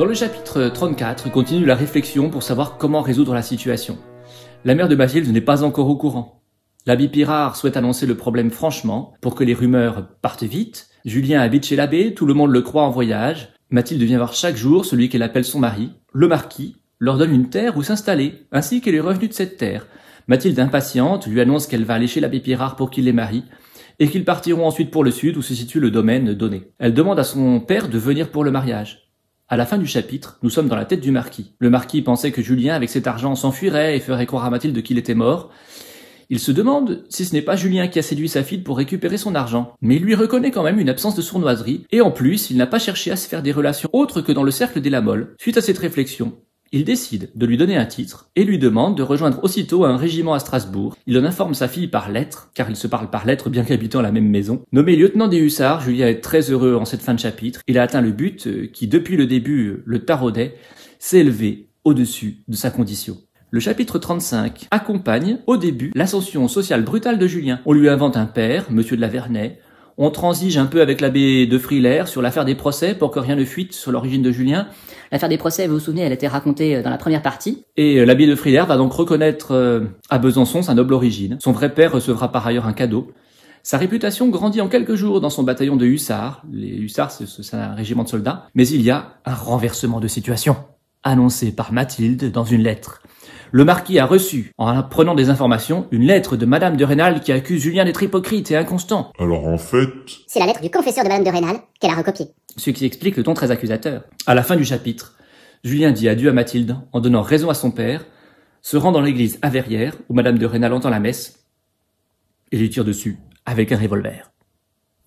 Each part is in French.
Dans le chapitre 34 continue la réflexion pour savoir comment résoudre la situation. La mère de Mathilde n'est pas encore au courant. L'abbé Pirard souhaite annoncer le problème franchement pour que les rumeurs partent vite. Julien habite chez l'abbé, tout le monde le croit en voyage. Mathilde vient voir chaque jour celui qu'elle appelle son mari, le marquis, leur donne une terre où s'installer, ainsi qu'elle est revenue de cette terre. Mathilde, impatiente, lui annonce qu'elle va aller chez l'abbé Pirard pour qu'il les marie, et qu'ils partiront ensuite pour le sud où se situe le domaine donné. Elle demande à son père de venir pour le mariage. À la fin du chapitre, nous sommes dans la tête du marquis. Le marquis pensait que Julien, avec cet argent, s'enfuirait et ferait croire à Mathilde qu'il était mort. Il se demande si ce n'est pas Julien qui a séduit sa fille pour récupérer son argent. Mais il lui reconnaît quand même une absence de sournoiserie, et en plus, il n'a pas cherché à se faire des relations autres que dans le cercle des Lamolles. Suite à cette réflexion, il décide de lui donner un titre et lui demande de rejoindre aussitôt un régiment à Strasbourg. Il en informe sa fille par lettre, car il se parle par lettre bien qu'habitant la même maison. Nommé lieutenant des hussards, Julien est très heureux en cette fin de chapitre. Il a atteint le but euh, qui, depuis le début, euh, le taraudait, s'est au-dessus de sa condition. Le chapitre 35 accompagne, au début, l'ascension sociale brutale de Julien. On lui invente un père, monsieur de la on transige un peu avec l'abbé de Frilair sur l'affaire des procès pour que rien ne fuite sur l'origine de Julien. L'affaire des procès, vous vous souvenez, elle a été racontée euh, dans la première partie. Et euh, l'abbé de Frilair va donc reconnaître euh, à Besançon sa noble origine. Son vrai père recevra par ailleurs un cadeau. Sa réputation grandit en quelques jours dans son bataillon de hussards. Les hussards, c'est un régiment de soldats. Mais il y a un renversement de situation, annoncé par Mathilde dans une lettre le marquis a reçu, en apprenant des informations, une lettre de Madame de Rênal qui accuse Julien d'être hypocrite et inconstant. Alors en fait... C'est la lettre du confesseur de Madame de Rênal qu'elle a recopiée. Ce qui explique le ton très accusateur. À la fin du chapitre, Julien dit adieu à Mathilde en donnant raison à son père, se rend dans l'église à Verrières, où Madame de Rênal entend la messe, et lui tire dessus avec un revolver.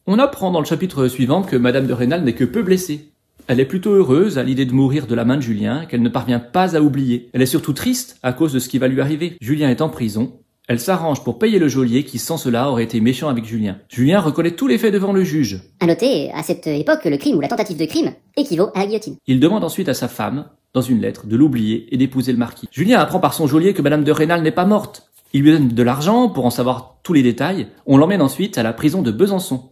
On apprend dans le chapitre suivant que Madame de Rênal n'est que peu blessée, elle est plutôt heureuse à l'idée de mourir de la main de Julien, qu'elle ne parvient pas à oublier. Elle est surtout triste à cause de ce qui va lui arriver. Julien est en prison. Elle s'arrange pour payer le geôlier qui, sans cela, aurait été méchant avec Julien. Julien reconnaît tous les faits devant le juge. À noter, à cette époque, le crime ou la tentative de crime équivaut à la guillotine. Il demande ensuite à sa femme, dans une lettre, de l'oublier et d'épouser le marquis. Julien apprend par son geôlier que Madame de Rênal n'est pas morte. Il lui donne de l'argent pour en savoir tous les détails. On l'emmène ensuite à la prison de Besançon.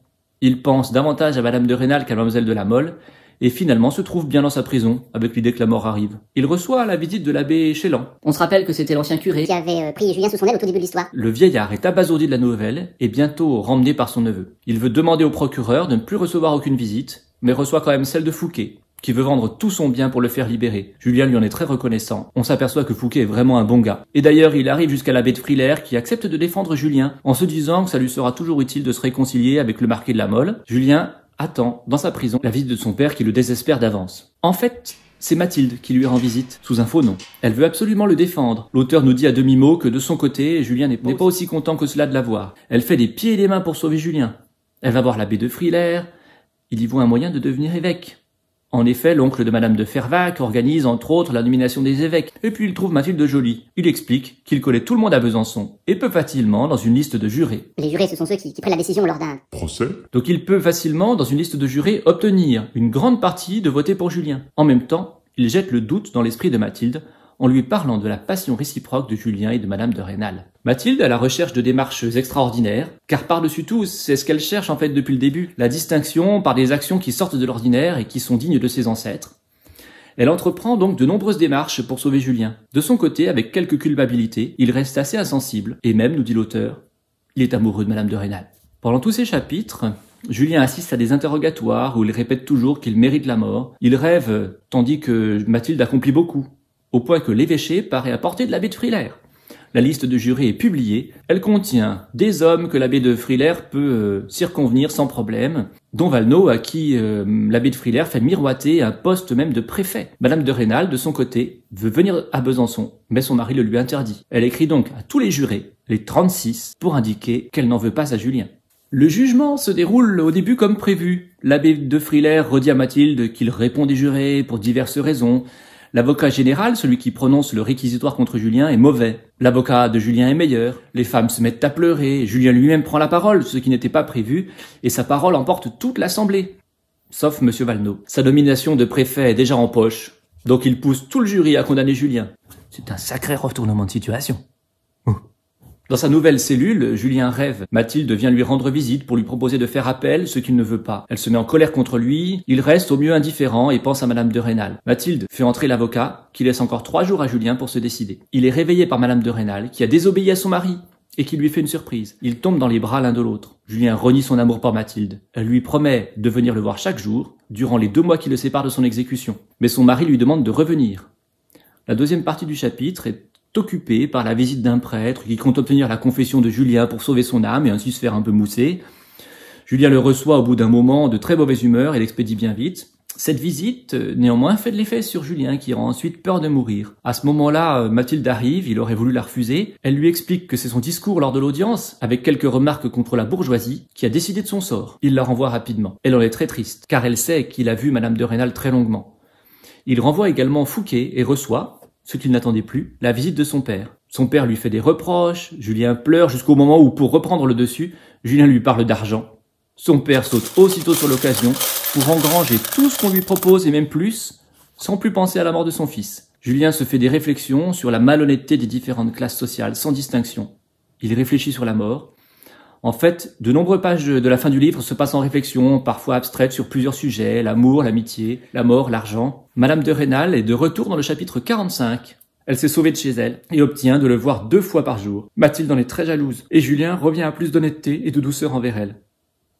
Il pense davantage à Madame de Rênal qu'à Mlle de la Mole, et finalement se trouve bien dans sa prison, avec l'idée que la mort arrive. Il reçoit la visite de l'abbé Chélan. On se rappelle que c'était l'ancien curé qui avait euh, pris Julien sous son aile au tout début de l'histoire. Le vieillard est abasourdi de la nouvelle et bientôt ramené par son neveu. Il veut demander au procureur de ne plus recevoir aucune visite, mais reçoit quand même celle de Fouquet, qui veut vendre tout son bien pour le faire libérer. Julien lui en est très reconnaissant. On s'aperçoit que Fouquet est vraiment un bon gars. Et d'ailleurs, il arrive jusqu'à l'abbé de Frilair qui accepte de défendre Julien en se disant que ça lui sera toujours utile de se réconcilier avec le marquis de la Mole. Julien attend dans sa prison la visite de son père qui le désespère d'avance. En fait, c'est Mathilde qui lui rend visite, sous un faux nom. Elle veut absolument le défendre. L'auteur nous dit à demi-mot que de son côté, Julien n'est pas aussi content que cela de la voir. Elle fait des pieds et des mains pour sauver Julien. Elle va voir l'abbé de Frilair. Il y voit un moyen de devenir évêque. En effet, l'oncle de Madame de Fervac organise entre autres la nomination des évêques, et puis il trouve Mathilde jolie. Il explique qu'il connaît tout le monde à Besançon, et peut facilement dans une liste de jurés. Les jurés, ce sont ceux qui, qui prennent la décision lors d'un procès. Donc il peut facilement, dans une liste de jurés, obtenir une grande partie de voter pour Julien. En même temps, il jette le doute dans l'esprit de Mathilde, en lui parlant de la passion réciproque de Julien et de Madame de Rênal. Mathilde, à la recherche de démarches extraordinaires, car par-dessus tout, c'est ce qu'elle cherche en fait depuis le début, la distinction par des actions qui sortent de l'ordinaire et qui sont dignes de ses ancêtres. Elle entreprend donc de nombreuses démarches pour sauver Julien. De son côté, avec quelques culpabilités, il reste assez insensible, et même, nous dit l'auteur, il est amoureux de Madame de Rênal. Pendant tous ces chapitres, Julien assiste à des interrogatoires où il répète toujours qu'il mérite la mort. Il rêve, tandis que Mathilde accomplit beaucoup au point que l'évêché paraît apporter de l'abbé de Frilair. La liste de jurés est publiée, elle contient des hommes que l'abbé de Frilair peut euh, circonvenir sans problème, dont Valneau à qui euh, l'abbé de Frilair fait miroiter un poste même de préfet. Madame de Rênal, de son côté, veut venir à Besançon, mais son mari le lui interdit. Elle écrit donc à tous les jurés, les 36, pour indiquer qu'elle n'en veut pas à Julien. Le jugement se déroule au début comme prévu. L'abbé de Frilair redit à Mathilde qu'il répond des jurés pour diverses raisons, L'avocat général, celui qui prononce le réquisitoire contre Julien, est mauvais. L'avocat de Julien est meilleur. Les femmes se mettent à pleurer. Julien lui-même prend la parole, ce qui n'était pas prévu, et sa parole emporte toute l'assemblée. Sauf M. Valneau. Sa nomination de préfet est déjà en poche, donc il pousse tout le jury à condamner Julien. C'est un sacré retournement de situation. Oh. Dans sa nouvelle cellule, Julien rêve. Mathilde vient lui rendre visite pour lui proposer de faire appel, ce qu'il ne veut pas. Elle se met en colère contre lui, il reste au mieux indifférent et pense à Madame de Rênal. Mathilde fait entrer l'avocat, qui laisse encore trois jours à Julien pour se décider. Il est réveillé par Madame de Rênal, qui a désobéi à son mari et qui lui fait une surprise. Ils tombent dans les bras l'un de l'autre. Julien renie son amour pour Mathilde. Elle lui promet de venir le voir chaque jour, durant les deux mois qui le séparent de son exécution. Mais son mari lui demande de revenir. La deuxième partie du chapitre est occupé par la visite d'un prêtre qui compte obtenir la confession de Julien pour sauver son âme et ainsi se faire un peu mousser. Julien le reçoit au bout d'un moment de très mauvaise humeur et l'expédie bien vite. Cette visite, euh, néanmoins, fait de l'effet sur Julien qui rend ensuite peur de mourir. À ce moment-là, euh, Mathilde arrive, il aurait voulu la refuser. Elle lui explique que c'est son discours lors de l'audience, avec quelques remarques contre la bourgeoisie, qui a décidé de son sort. Il la renvoie rapidement. Elle en est très triste, car elle sait qu'il a vu Madame de Rênal très longuement. Il renvoie également Fouquet et reçoit, ce qu'il n'attendait plus, la visite de son père. Son père lui fait des reproches, Julien pleure jusqu'au moment où, pour reprendre le dessus, Julien lui parle d'argent. Son père saute aussitôt sur l'occasion pour engranger tout ce qu'on lui propose et même plus, sans plus penser à la mort de son fils. Julien se fait des réflexions sur la malhonnêteté des différentes classes sociales sans distinction. Il réfléchit sur la mort, en fait, de nombreuses pages de, la fin du livre se passent en réflexion, parfois abstraites, sur plusieurs sujets, l'amour, l'amitié, la mort, l'argent. Madame de Rênal est de retour dans le chapitre 45. Elle s'est sauvée de chez elle et obtient de le voir deux fois par jour. Mathilde en est très jalouse et Julien revient à plus d'honnêteté et de douceur envers elle.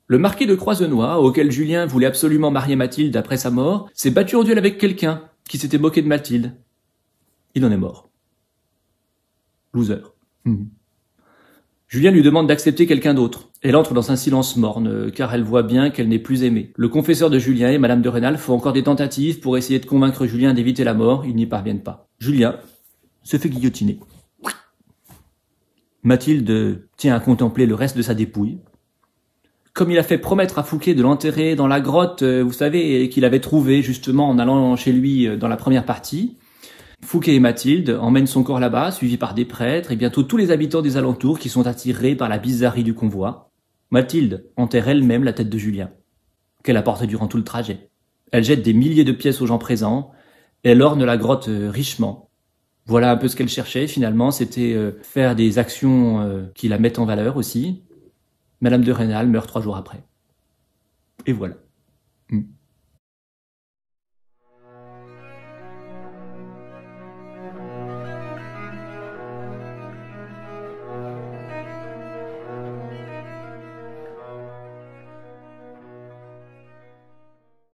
Le marquis de Croisenois, auquel Julien voulait absolument marier Mathilde après sa mort, s'est battu en duel avec quelqu'un qui s'était moqué de Mathilde. Il en est mort. Loser. Mmh. Julien lui demande d'accepter quelqu'un d'autre. Elle entre dans un silence morne, euh, car elle voit bien qu'elle n'est plus aimée. Le confesseur de Julien et Madame de Rênal font encore des tentatives pour essayer de convaincre Julien d'éviter la mort, ils n'y parviennent pas. Julien se fait guillotiner. Mathilde tient à contempler le reste de sa dépouille. Comme il a fait promettre à Fouquet de l'enterrer dans la grotte, euh, vous savez, qu'il avait trouvé justement en allant chez lui euh, dans la première partie, Fouquet et Mathilde emmènent son corps là-bas, suivis par des prêtres et bientôt tous les habitants des alentours qui sont attirés par la bizarrerie du convoi. Mathilde enterre elle-même la tête de Julien, qu'elle a portée durant tout le trajet. Elle jette des milliers de pièces aux gens présents, elle orne la grotte euh, richement. Voilà un peu ce qu'elle cherchait finalement, c'était euh, faire des actions euh, qui la mettent en valeur aussi. Madame de Rênal meurt trois jours après. Et voilà. Mm.